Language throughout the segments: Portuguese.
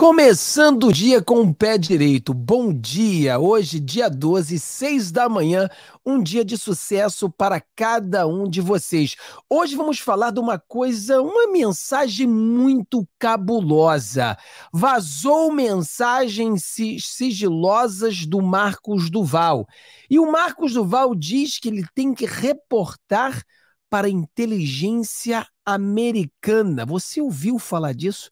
Começando o dia com o pé direito. Bom dia! Hoje, dia 12, 6 da manhã, um dia de sucesso para cada um de vocês. Hoje vamos falar de uma coisa, uma mensagem muito cabulosa. Vazou mensagens sigilosas do Marcos Duval. E o Marcos Duval diz que ele tem que reportar para a inteligência americana. Você ouviu falar disso?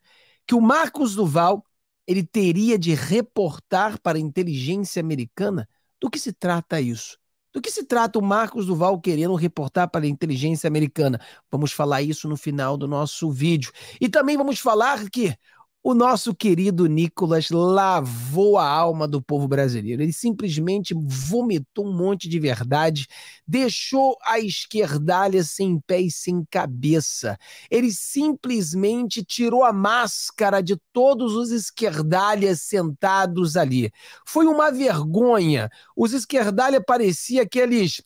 que o Marcos Duval ele teria de reportar para a inteligência americana? Do que se trata isso? Do que se trata o Marcos Duval querendo reportar para a inteligência americana? Vamos falar isso no final do nosso vídeo. E também vamos falar que o nosso querido Nicolas lavou a alma do povo brasileiro. Ele simplesmente vomitou um monte de verdade, deixou a esquerdalha sem pé e sem cabeça. Ele simplesmente tirou a máscara de todos os esquerdalhas sentados ali. Foi uma vergonha. Os esquerdalhas pareciam aqueles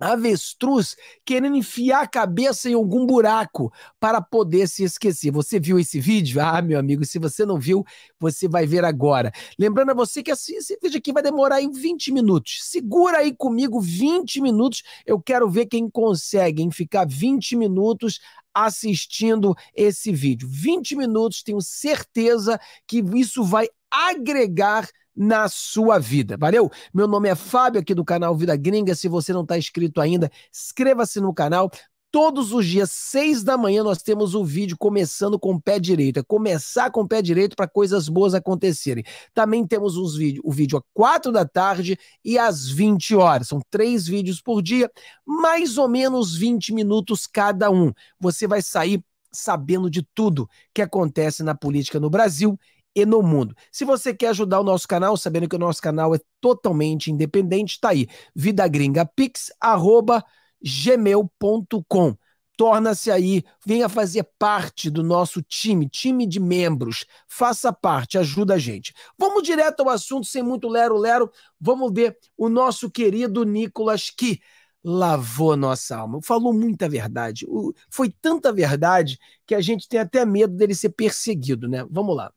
avestruz querendo enfiar a cabeça em algum buraco para poder se esquecer. Você viu esse vídeo? Ah, meu amigo, se você não viu, você vai ver agora. Lembrando a você que esse, vídeo aqui vai demorar em 20 minutos. Segura aí comigo 20 minutos. Eu quero ver quem consegue em ficar 20 minutos assistindo esse vídeo. 20 minutos, tenho certeza que isso vai agregar na sua vida. Valeu? Meu nome é Fábio, aqui do canal Vida Gringa. Se você não está inscrito ainda, inscreva-se no canal. Todos os dias, seis da manhã, nós temos o vídeo começando com o pé direito. É começar com o pé direito para coisas boas acontecerem. Também temos os vídeos, o vídeo às quatro da tarde e às 20 horas. São três vídeos por dia, mais ou menos 20 minutos cada um. Você vai sair sabendo de tudo que acontece na política no Brasil e no mundo. Se você quer ajudar o nosso canal, sabendo que o nosso canal é totalmente independente, está aí, vidagringapix@gmail.com. Torna-se aí, venha fazer parte do nosso time, time de membros. Faça parte, ajuda a gente. Vamos direto ao assunto, sem muito lero-lero. Vamos ver o nosso querido Nicolas que lavou nossa alma. Falou muita verdade. Foi tanta verdade que a gente tem até medo dele ser perseguido, né? Vamos lá.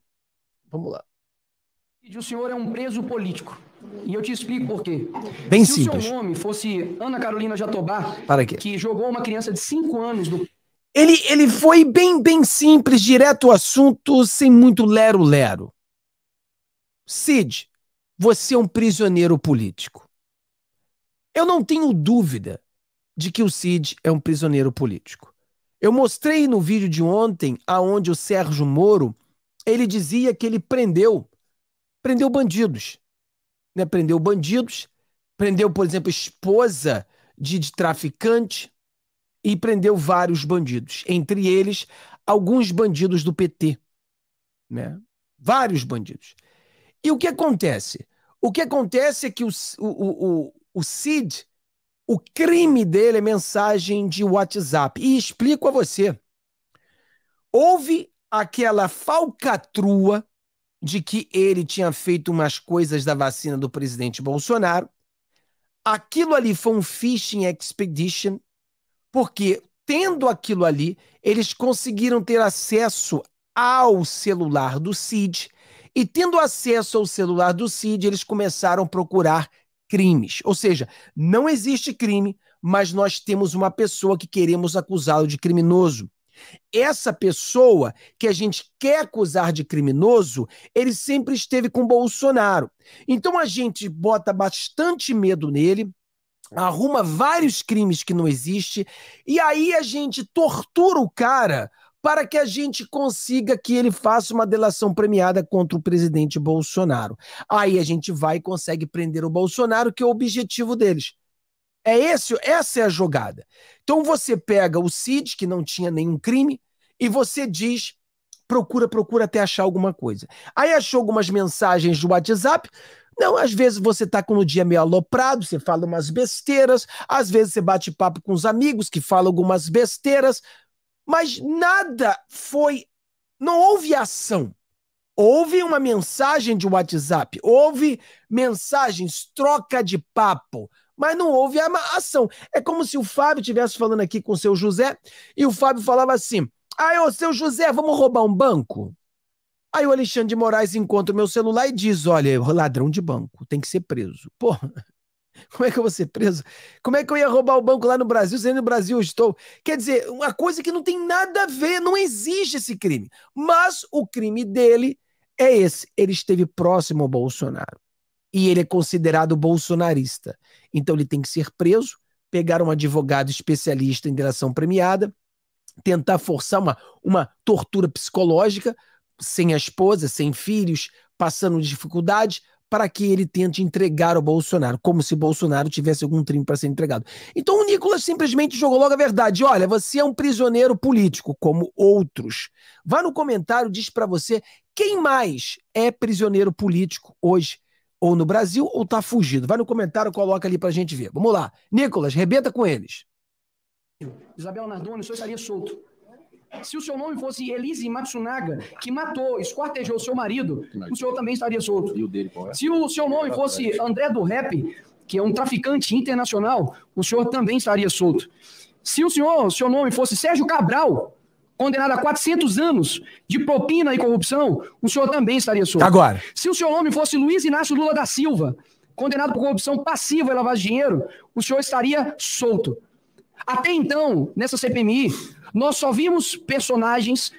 Vamos lá. o senhor é um preso político. E eu te explico por quê. Bem Se simples. Se o seu nome fosse Ana Carolina Jatobá, Para que jogou uma criança de 5 anos do. Ele, ele foi bem, bem simples, direto ao assunto, sem muito lero-lero. Cid, você é um prisioneiro político. Eu não tenho dúvida de que o Cid é um prisioneiro político. Eu mostrei no vídeo de ontem aonde o Sérgio Moro ele dizia que ele prendeu, prendeu bandidos. Né? Prendeu bandidos, prendeu, por exemplo, esposa de, de traficante e prendeu vários bandidos, entre eles alguns bandidos do PT. Né? Vários bandidos. E o que acontece? O que acontece é que o, o, o, o Cid, o crime dele é mensagem de WhatsApp. E explico a você. Houve aquela falcatrua de que ele tinha feito umas coisas da vacina do presidente Bolsonaro. Aquilo ali foi um fishing expedition, porque tendo aquilo ali, eles conseguiram ter acesso ao celular do Cid. E tendo acesso ao celular do Cid, eles começaram a procurar crimes. Ou seja, não existe crime, mas nós temos uma pessoa que queremos acusá-lo de criminoso. Essa pessoa que a gente quer acusar de criminoso, ele sempre esteve com Bolsonaro. Então a gente bota bastante medo nele, arruma vários crimes que não existem e aí a gente tortura o cara para que a gente consiga que ele faça uma delação premiada contra o presidente Bolsonaro. Aí a gente vai e consegue prender o Bolsonaro, que é o objetivo deles. É esse, essa é a jogada. Então você pega o Cid, que não tinha nenhum crime, e você diz, procura, procura até achar alguma coisa. Aí achou algumas mensagens do WhatsApp. Não, às vezes você tá com o dia meio aloprado, você fala umas besteiras, às vezes você bate papo com os amigos que falam algumas besteiras, mas nada foi, não houve ação. Houve uma mensagem de WhatsApp, houve mensagens, troca de papo, mas não houve a ação. É como se o Fábio estivesse falando aqui com o seu José e o Fábio falava assim: Aí, ô, seu José, vamos roubar um banco? Aí o Alexandre de Moraes encontra o meu celular e diz: Olha, ladrão de banco, tem que ser preso. Porra. Como é que eu vou ser preso? Como é que eu ia roubar o banco lá no Brasil, sendo no Brasil eu estou? Quer dizer, uma coisa que não tem nada a ver, não existe esse crime. Mas o crime dele é esse. Ele esteve próximo ao Bolsonaro e ele é considerado bolsonarista. Então ele tem que ser preso, pegar um advogado especialista em delação premiada, tentar forçar uma, uma tortura psicológica, sem a esposa, sem filhos, passando dificuldade, para que ele tente entregar o Bolsonaro, como se Bolsonaro tivesse algum trim para ser entregado. Então o Nicolas simplesmente jogou logo a verdade. Olha, você é um prisioneiro político, como outros. Vá no comentário, diz para você quem mais é prisioneiro político hoje ou no Brasil ou tá fugido. Vai no comentário, coloca ali pra gente ver. Vamos lá. Nicolas, rebenta com eles. Isabel Nardoni, o senhor estaria solto. Se o seu nome fosse Elise Matsunaga, que matou, esquartejou seu marido, o senhor também estaria solto. É? Se o seu nome tá fosse André do Rap, que é um traficante internacional, o senhor também estaria solto. Se o senhor, seu nome fosse Sérgio Cabral, condenado a 400 anos de propina e corrupção, o senhor também estaria solto. Agora. Se o senhor homem fosse Luiz Inácio Lula da Silva, condenado por corrupção passiva e lavagem de dinheiro, o senhor estaria solto. Até então, nessa CPMI, nós só vimos personagens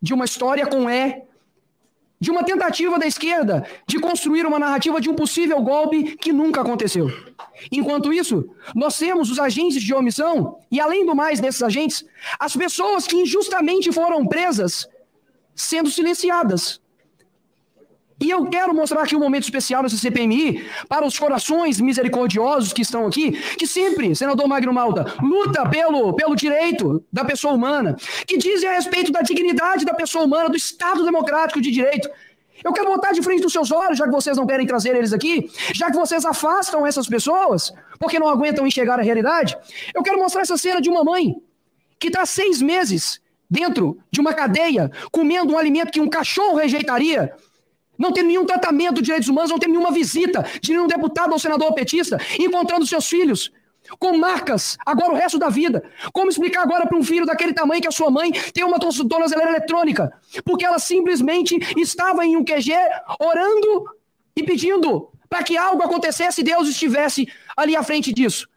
de uma história com E de uma tentativa da esquerda de construir uma narrativa de um possível golpe que nunca aconteceu. Enquanto isso, nós temos os agentes de omissão, e além do mais desses agentes, as pessoas que injustamente foram presas sendo silenciadas. E eu quero mostrar aqui um momento especial nessa CPMI para os corações misericordiosos que estão aqui, que sempre, senador Magno Malta, luta pelo, pelo direito da pessoa humana, que dizem a respeito da dignidade da pessoa humana, do Estado democrático de direito. Eu quero botar de frente dos seus olhos, já que vocês não querem trazer eles aqui, já que vocês afastam essas pessoas, porque não aguentam enxergar a realidade. Eu quero mostrar essa cena de uma mãe que está seis meses dentro de uma cadeia, comendo um alimento que um cachorro rejeitaria não teve nenhum tratamento de direitos humanos, não teve nenhuma visita de nenhum deputado ou senador petista encontrando seus filhos com marcas agora o resto da vida. Como explicar agora para um filho daquele tamanho que a sua mãe tem uma tornozeleira eletrônica? Porque ela simplesmente estava em um QG orando e pedindo para que algo acontecesse e Deus estivesse ali à frente disso.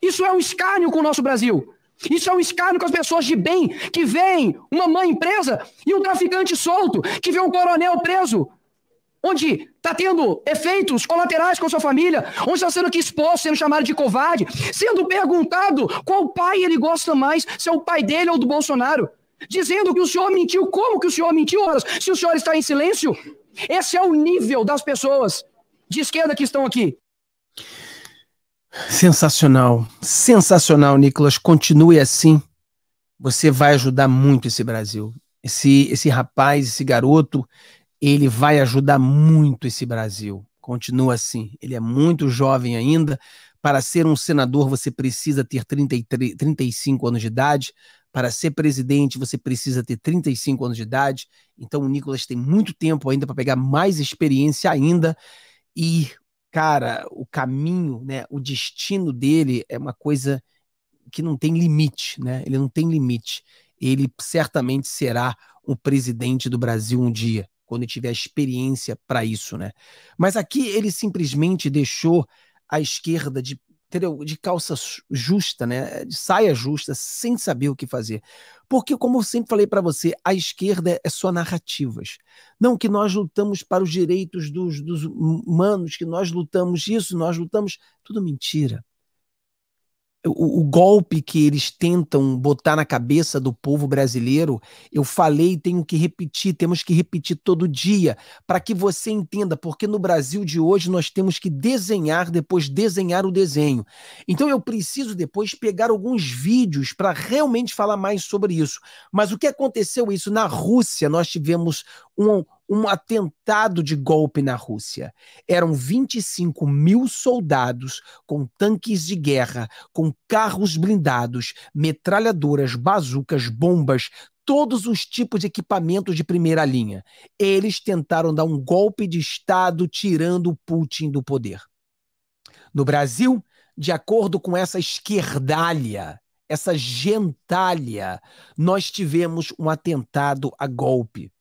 Isso é um escárnio com o nosso Brasil. Isso é um escárnio com as pessoas de bem que veem uma mãe presa e um traficante solto, que vê um coronel preso onde está tendo efeitos colaterais com sua família, onde está sendo aqui exposto, sendo chamado de covarde, sendo perguntado qual pai ele gosta mais, se é o pai dele ou do Bolsonaro, dizendo que o senhor mentiu, como que o senhor mentiu, horas, se o senhor está em silêncio? Esse é o nível das pessoas de esquerda que estão aqui. Sensacional, sensacional, Nicolas. Continue assim. Você vai ajudar muito esse Brasil. Esse, esse rapaz, esse garoto, ele vai ajudar muito esse Brasil. Continua assim. Ele é muito jovem ainda. Para ser um senador, você precisa ter 33, 35 anos de idade. Para ser presidente, você precisa ter 35 anos de idade. Então, o Nicolas tem muito tempo ainda para pegar mais experiência ainda. E, cara, o caminho, né, o destino dele é uma coisa que não tem limite, né? Ele não tem limite. Ele certamente será o presidente do Brasil um dia quando tiver a experiência para isso, né? Mas aqui ele simplesmente deixou a esquerda de entendeu? de calça justa, né? de saia justa, sem saber o que fazer. Porque, como eu sempre falei para você, a esquerda é só narrativas. Não que nós lutamos para os direitos dos, dos humanos, que nós lutamos isso, nós lutamos. Tudo mentira o, o, golpe que eles tentam botar na cabeça do povo brasileiro, eu falei, tenho que repetir, temos que repetir todo dia, para que você entenda, porque no Brasil de hoje nós temos que desenhar, depois desenhar o desenho. Então eu preciso depois pegar alguns vídeos para realmente falar mais sobre isso. Mas o que aconteceu isso? Na Rússia nós tivemos um um atentado de golpe na Rússia. Eram 25 mil soldados com tanques de guerra, com carros blindados, metralhadoras, bazucas, bombas, todos os tipos de equipamentos de primeira linha. Eles tentaram dar um golpe de Estado tirando Putin do poder. No Brasil, de acordo com essa esquerdalha, essa gentalha, nós tivemos um atentado a golpe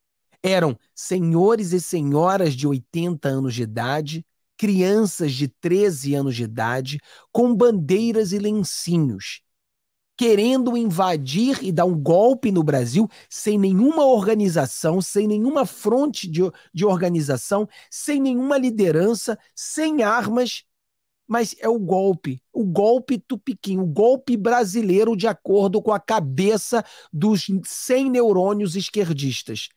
eram senhores e senhoras de 80 anos de idade, crianças de 13 anos de idade, com bandeiras e lencinhos, querendo invadir e dar um golpe no Brasil sem nenhuma organização, sem nenhuma fronte de, de organização, sem nenhuma liderança, sem armas. Mas é o golpe, o golpe tupiquim, o golpe brasileiro de acordo com a cabeça dos 100 neurônios esquerdistas.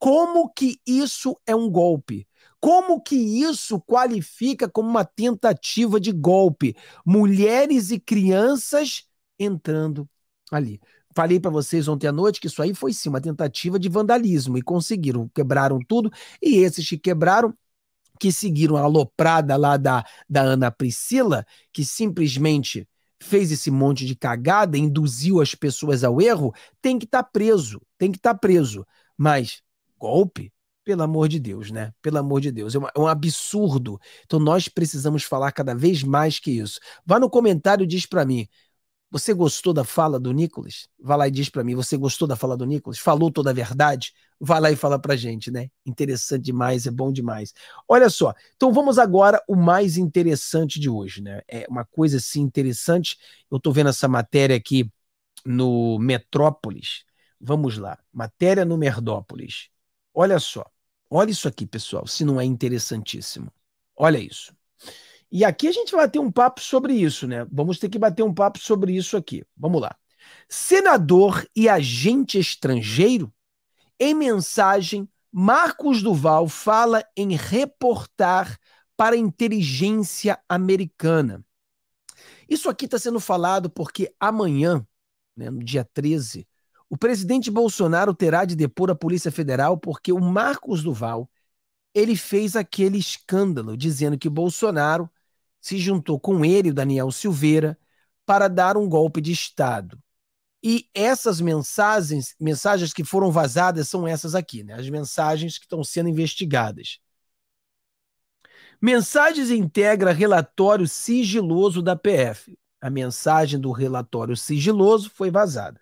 Como que isso é um golpe? Como que isso qualifica como uma tentativa de golpe? Mulheres e crianças entrando ali. Falei para vocês ontem à noite que isso aí foi sim uma tentativa de vandalismo e conseguiram, quebraram tudo. E esses que quebraram, que seguiram a loprada lá da, da Ana Priscila, que simplesmente fez esse monte de cagada, induziu as pessoas ao erro, tem que estar tá preso, tem que estar tá preso. Mas Golpe? Pelo amor de Deus, né? Pelo amor de Deus. É, uma, é um absurdo. Então nós precisamos falar cada vez mais que isso. Vá no comentário e diz para mim. Você gostou da fala do Nicolas? Vá lá e diz para mim, você gostou da fala do Nicolas? Falou toda a verdade? Vá lá e fala pra gente, né? Interessante demais, é bom demais. Olha só, então vamos agora o mais interessante de hoje, né? É uma coisa assim interessante. Eu tô vendo essa matéria aqui no Metrópolis. Vamos lá. Matéria no Merdópolis. Olha só. Olha isso aqui, pessoal, se não é interessantíssimo. Olha isso. E aqui a gente vai ter um papo sobre isso, né? Vamos ter que bater um papo sobre isso aqui. Vamos lá. Senador e agente estrangeiro, em mensagem, Marcos Duval fala em reportar para a inteligência americana. Isso aqui está sendo falado porque amanhã, né, no dia 13, o presidente Bolsonaro terá de depor a Polícia Federal porque o Marcos Duval ele fez aquele escândalo dizendo que Bolsonaro se juntou com ele, o Daniel Silveira, para dar um golpe de Estado. E essas mensagens, mensagens que foram vazadas são essas aqui, né? As mensagens que estão sendo investigadas. Mensagens integra relatório sigiloso da PF. A mensagem do relatório sigiloso foi vazada.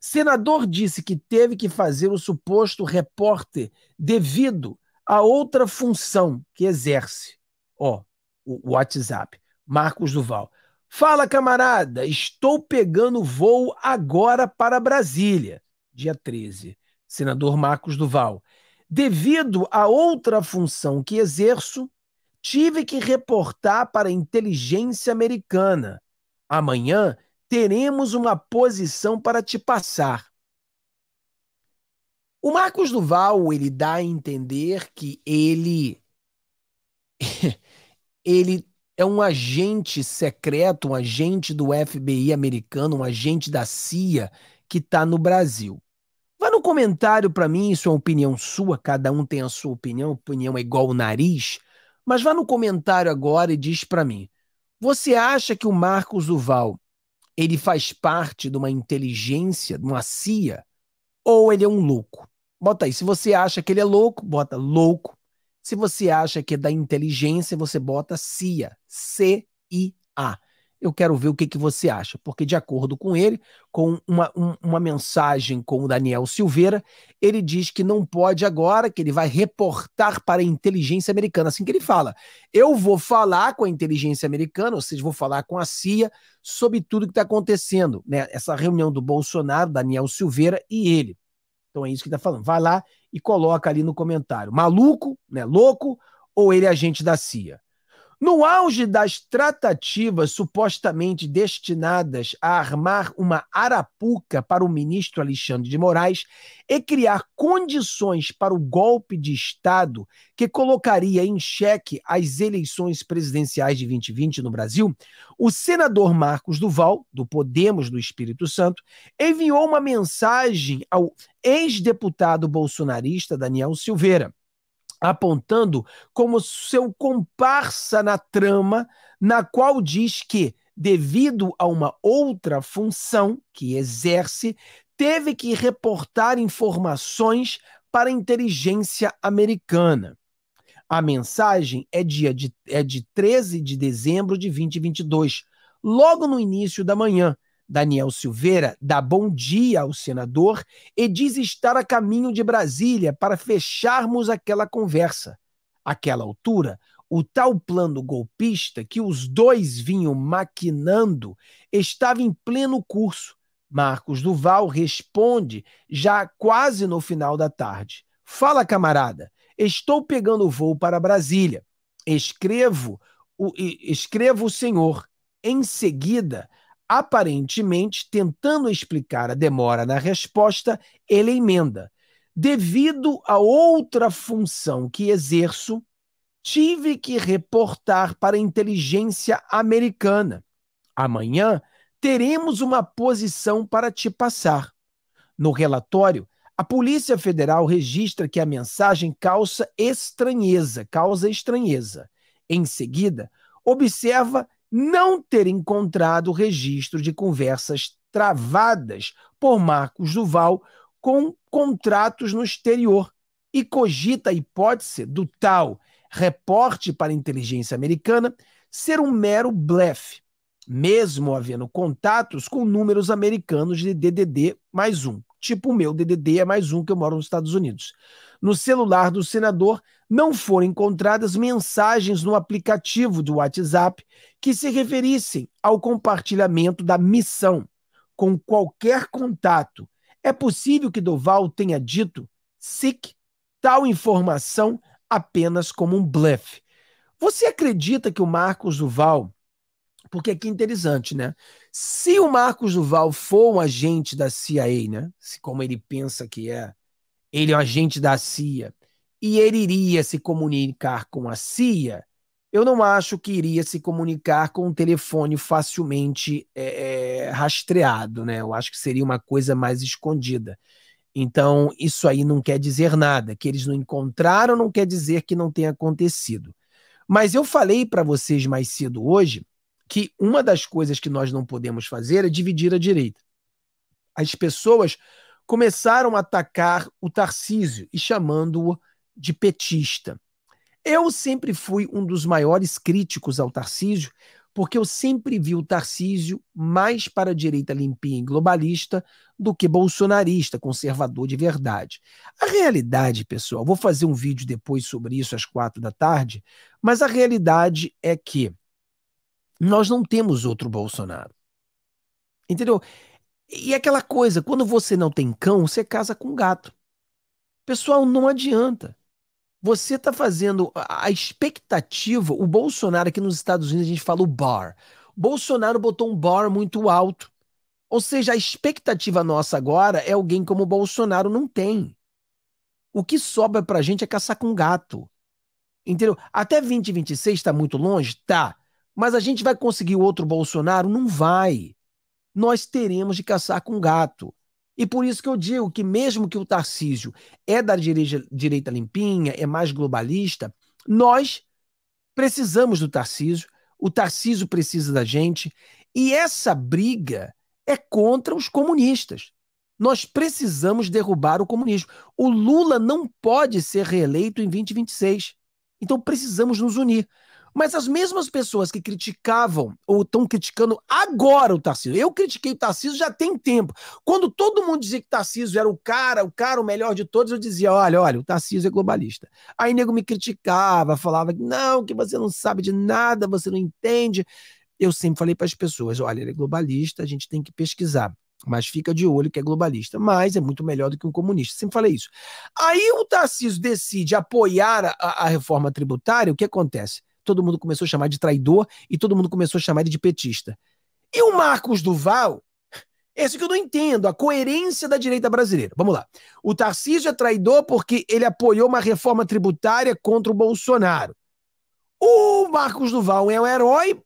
Senador disse que teve que fazer o suposto repórter devido a outra função que exerce. Ó, o WhatsApp. Marcos Duval. Fala, camarada, estou pegando voo agora para Brasília. Dia 13. Senador Marcos Duval. Devido a outra função que exerço, tive que reportar para a inteligência americana. Amanhã teremos uma posição para te passar. O Marcos Duval, ele dá a entender que ele ele é um agente secreto, um agente do FBI americano, um agente da CIA que está no Brasil. Vá no comentário para mim, isso é uma opinião sua, cada um tem a sua opinião, opinião é igual o nariz, mas vá no comentário agora e diz para mim: você acha que o Marcos Duval ele faz parte de uma inteligência, de uma CIA, ou ele é um louco? Bota aí. Se você acha que ele é louco, bota louco. Se você acha que é da inteligência, você bota CIA. C-I-A eu quero ver o que, que você acha. Porque, de acordo com ele, com uma, um, uma mensagem com o Daniel Silveira, ele diz que não pode agora, que ele vai reportar para a inteligência americana. Assim que ele fala. Eu vou falar com a inteligência americana, ou seja, vou falar com a CIA sobre tudo que está acontecendo. Né? Essa reunião do Bolsonaro, Daniel Silveira e ele. Então é isso que está falando. Vai lá e coloca ali no comentário. Maluco, né? Louco, ou ele é agente da CIA? No auge das tratativas supostamente destinadas a armar uma arapuca para o ministro Alexandre de Moraes e criar condições para o golpe de Estado que colocaria em xeque as eleições presidenciais de 2020 no Brasil, o senador Marcos Duval, do Podemos do Espírito Santo, enviou uma mensagem ao ex-deputado bolsonarista Daniel Silveira apontando como seu comparsa na trama, na qual diz que, devido a uma outra função que exerce, teve que reportar informações para a inteligência americana. A mensagem é, dia de, é de 13 de dezembro de 2022, logo no início da manhã, Daniel Silveira dá bom dia ao senador e diz estar a caminho de Brasília para fecharmos aquela conversa. Aquela altura, o tal plano golpista que os dois vinham maquinando estava em pleno curso. Marcos Duval responde já quase no final da tarde. Fala, camarada, estou pegando voo para Brasília. Escrevo o, escrevo o senhor. Em seguida, aparentemente tentando explicar a demora na resposta, ele emenda. Devido a outra função que exerço, tive que reportar para a inteligência americana. Amanhã teremos uma posição para te passar. No relatório, a Polícia Federal registra que a mensagem causa estranheza, causa estranheza. Em seguida, observa não ter encontrado registro de conversas travadas por Marcos Duval com contratos no exterior e cogita a hipótese do tal reporte para a inteligência americana ser um mero blefe, mesmo havendo contatos com números americanos de DDD mais um. Tipo o meu, DDD é mais um que eu moro nos Estados Unidos. No celular do senador não foram encontradas mensagens no aplicativo do WhatsApp que se referissem ao compartilhamento da missão. Com qualquer contato, é possível que Doval tenha dito, SIC, tal informação apenas como um blefe. Você acredita que o Marcos Duval, porque aqui é interessante, né? Se o Marcos Duval for um agente da CIA, né? Se como ele pensa que é, ele é um agente da CIA e ele iria se comunicar com a CIA, eu não acho que iria se comunicar com um telefone facilmente é, é, rastreado, né? Eu acho que seria uma coisa mais escondida. Então, isso aí não quer dizer nada. Que eles não encontraram não quer dizer que não tenha acontecido. Mas eu falei para vocês mais cedo hoje que uma das coisas que nós não podemos fazer é dividir a direita. As pessoas começaram a atacar o Tarcísio e chamando-o de petista. Eu sempre fui um dos maiores críticos ao Tarcísio, porque eu sempre vi o Tarcísio mais para a direita limpinha e globalista do que bolsonarista, conservador de verdade. A realidade, pessoal, vou fazer um vídeo depois sobre isso às quatro da tarde, mas a realidade é que nós não temos outro Bolsonaro. Entendeu? E aquela coisa, quando você não tem cão, você casa com gato. Pessoal, não adianta você está fazendo a expectativa. O Bolsonaro, aqui nos Estados Unidos, a gente fala o bar. Bolsonaro botou um bar muito alto. Ou seja, a expectativa nossa agora é alguém como o Bolsonaro não tem. O que sobra pra gente é caçar com gato. Entendeu? Até 2026 está muito longe? Tá. Mas a gente vai conseguir outro Bolsonaro? Não vai. Nós teremos de caçar com gato. E por isso que eu digo que, mesmo que o Tarcísio é da direita, direita limpinha, é mais globalista, nós precisamos do Tarcísio, o Tarcísio precisa da gente, e essa briga é contra os comunistas. Nós precisamos derrubar o comunismo. O Lula não pode ser reeleito em 2026. Então precisamos nos unir. Mas as mesmas pessoas que criticavam ou estão criticando agora o Tarcísio. Eu critiquei o Tarcísio já tem tempo. Quando todo mundo dizia que o Tarcísio era o cara, o cara, o melhor de todos, eu dizia: olha, olha, o Tarcísio é globalista. Aí nego me criticava, falava: não, que você não sabe de nada, você não entende. Eu sempre falei para as pessoas: olha, ele é globalista, a gente tem que pesquisar. Mas fica de olho que é globalista, mas é muito melhor do que um comunista. Sempre falei isso. Aí o Tarcísio decide apoiar a, a reforma tributária, o que acontece? todo mundo começou a chamar de traidor e todo mundo começou a chamar ele de petista. E o Marcos Duval, esse que eu não entendo, a coerência da direita brasileira. Vamos lá. O Tarcísio é traidor porque ele apoiou uma reforma tributária contra o Bolsonaro. O Marcos Duval é um herói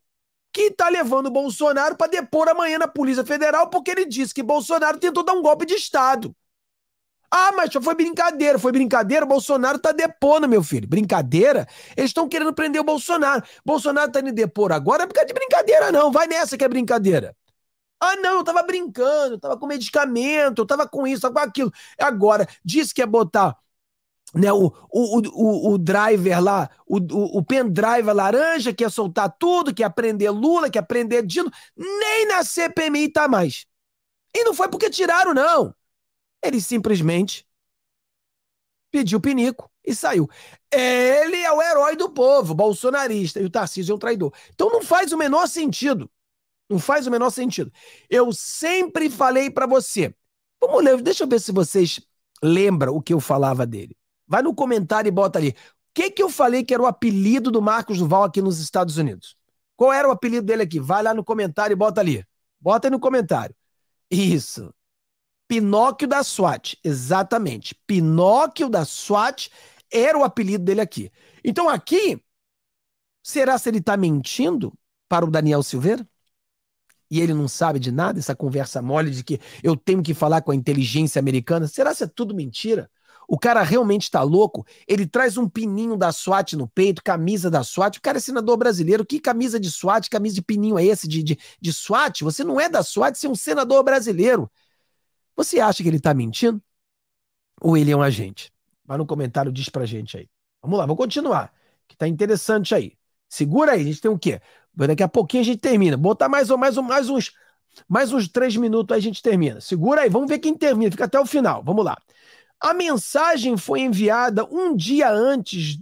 que está levando o Bolsonaro para depor amanhã na Polícia Federal porque ele disse que Bolsonaro tentou dar um golpe de Estado. Ah, mas foi brincadeira, foi brincadeira. O Bolsonaro tá depondo, meu filho. Brincadeira? Eles estão querendo prender o Bolsonaro. Bolsonaro tá indo depor agora é por causa de brincadeira, não. Vai nessa que é brincadeira. Ah, não, eu tava brincando, eu tava com medicamento, eu tava com isso, tava com aquilo. Agora, disse que ia é botar né, o, o, o, o driver lá, o, o, o pendrive laranja, que ia é soltar tudo, que ia é prender Lula, que ia prender Dino, nem na CPMI tá mais. E não foi porque tiraram, não. Ele simplesmente pediu pinico e saiu. Ele é o herói do povo, bolsonarista, e o Tarcísio é um traidor. Então não faz o menor sentido. Não faz o menor sentido. Eu sempre falei para você. Vamos ler, deixa eu ver se vocês lembram o que eu falava dele. Vai no comentário e bota ali. O que, que eu falei que era o apelido do Marcos Duval aqui nos Estados Unidos? Qual era o apelido dele aqui? Vai lá no comentário e bota ali. Bota aí no comentário. Isso. Pinóquio da SWAT, exatamente. Pinóquio da SWAT era o apelido dele aqui. Então aqui, será se ele está mentindo para o Daniel Silveira? E ele não sabe de nada, essa conversa mole de que eu tenho que falar com a inteligência americana. Será se é tudo mentira? O cara realmente está louco? Ele traz um pininho da SWAT no peito, camisa da SWAT. O cara é senador brasileiro. Que camisa de SWAT? Camisa de pininho é esse de, de, de SWAT? Você não é da SWAT, você é um senador brasileiro. Você acha que ele está mentindo? Ou ele é um agente? Vai no comentário diz pra gente aí. Vamos lá, vou continuar, que tá interessante aí. Segura aí, a gente tem o quê? Daqui a pouquinho a gente termina. Botar mais ou mais, ou, mais uns mais uns três minutos aí a gente termina. Segura aí, vamos ver quem termina, fica até o final. Vamos lá. A mensagem foi enviada um dia antes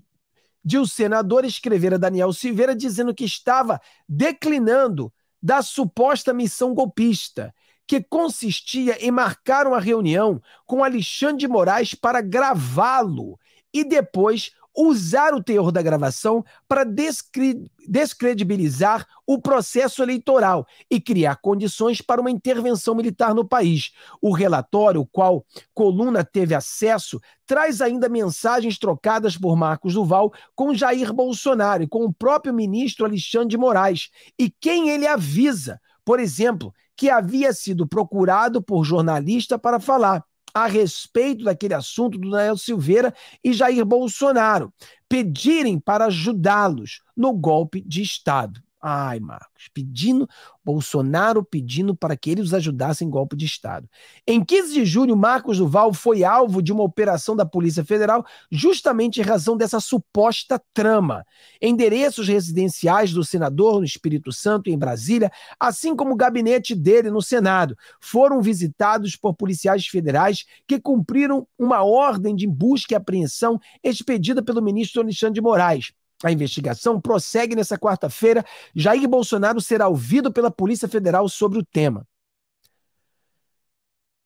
de o senador escrever a Daniel Silveira dizendo que estava declinando da suposta missão golpista que consistia em marcar uma reunião com Alexandre de Moraes para gravá-lo e depois usar o teor da gravação para descre descredibilizar o processo eleitoral e criar condições para uma intervenção militar no país. O relatório, o qual Coluna teve acesso, traz ainda mensagens trocadas por Marcos Duval com Jair Bolsonaro e com o próprio ministro Alexandre de Moraes e quem ele avisa. Por exemplo, que havia sido procurado por jornalista para falar a respeito daquele assunto do Daniel Silveira e Jair Bolsonaro, pedirem para ajudá-los no golpe de Estado. Ai, Marcos, pedindo, Bolsonaro pedindo para que eles os ajudassem em golpe de Estado. Em 15 de julho, Marcos Duval foi alvo de uma operação da Polícia Federal justamente em razão dessa suposta trama. Endereços residenciais do senador no Espírito Santo e em Brasília, assim como o gabinete dele no Senado, foram visitados por policiais federais que cumpriram uma ordem de busca e apreensão expedida pelo ministro Alexandre de Moraes a investigação prossegue nessa quarta-feira. Jair Bolsonaro será ouvido pela Polícia Federal sobre o tema.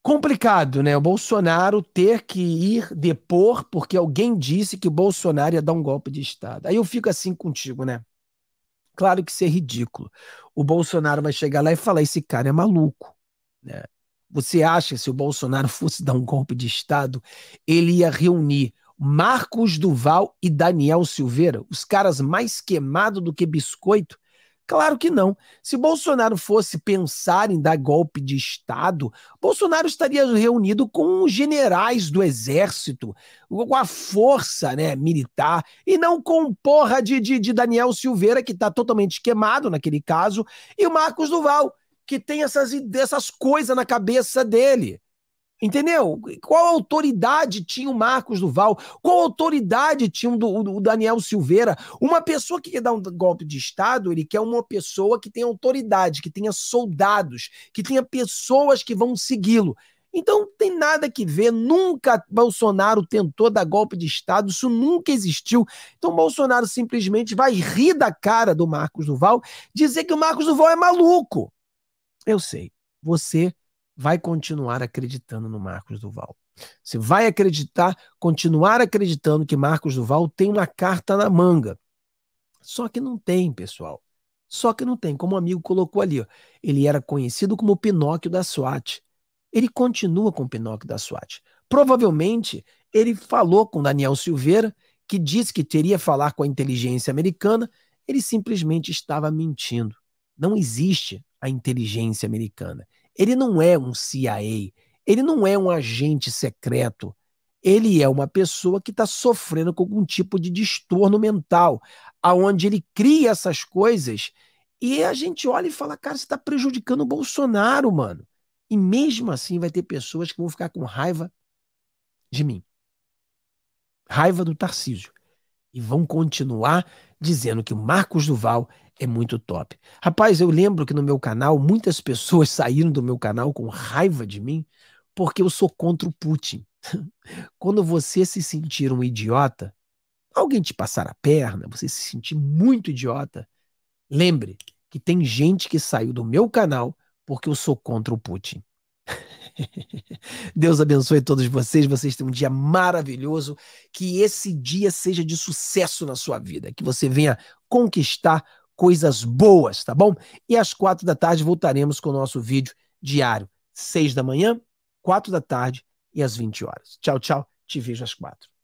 Complicado, né? O Bolsonaro ter que ir depor porque alguém disse que o Bolsonaro ia dar um golpe de Estado. Aí eu fico assim contigo, né? Claro que isso é ridículo. O Bolsonaro vai chegar lá e falar: esse cara é maluco. Né? Você acha que se o Bolsonaro fosse dar um golpe de Estado, ele ia reunir Marcos Duval e Daniel Silveira, os caras mais queimados do que biscoito? Claro que não. Se Bolsonaro fosse pensar em dar golpe de Estado, Bolsonaro estaria reunido com os generais do Exército, com a força né, militar, e não com porra de, de, de Daniel Silveira, que está totalmente queimado naquele caso, e o Marcos Duval, que tem essas, essas coisas na cabeça dele. Entendeu? Qual autoridade tinha o Marcos Duval? Qual autoridade tinha o, o, Daniel Silveira? Uma pessoa que quer dar um golpe de Estado, ele quer uma pessoa que tenha autoridade, que tenha soldados, que tenha pessoas que vão segui-lo. Então não tem nada que ver, nunca Bolsonaro tentou dar golpe de Estado, isso nunca existiu. Então Bolsonaro simplesmente vai rir da cara do Marcos Duval, dizer que o Marcos Duval é maluco. Eu sei, você vai continuar acreditando no Marcos Duval. Você vai acreditar, continuar acreditando que Marcos Duval tem uma carta na manga. Só que não tem, pessoal. Só que não tem, como o amigo colocou ali. Ó. Ele era conhecido como o Pinóquio da SWAT. Ele continua com o Pinóquio da SWAT. Provavelmente ele falou com Daniel Silveira, que disse que teria falar com a inteligência americana. Ele simplesmente estava mentindo. Não existe a inteligência americana. Ele não é um CIA, ele não é um agente secreto. Ele é uma pessoa que está sofrendo com algum tipo de distorno mental, aonde ele cria essas coisas e a gente olha e fala, cara, você está prejudicando o Bolsonaro, mano. E mesmo assim vai ter pessoas que vão ficar com raiva de mim. Raiva do Tarcísio. E vão continuar dizendo que o Marcos Duval é muito top. Rapaz, eu lembro que no meu canal, muitas pessoas saíram do meu canal com raiva de mim porque eu sou contra o Putin. Quando você se sentir um idiota, alguém te passar a perna, você se sentir muito idiota, lembre que tem gente que saiu do meu canal porque eu sou contra o Putin. Deus abençoe todos vocês. Vocês tenham um dia maravilhoso. Que esse dia seja de sucesso na sua vida. Que você venha conquistar coisas boas, tá bom? E às quatro da tarde voltaremos com o nosso vídeo diário. Seis da manhã, quatro da tarde e às 20 horas. Tchau, tchau. Te vejo às quatro.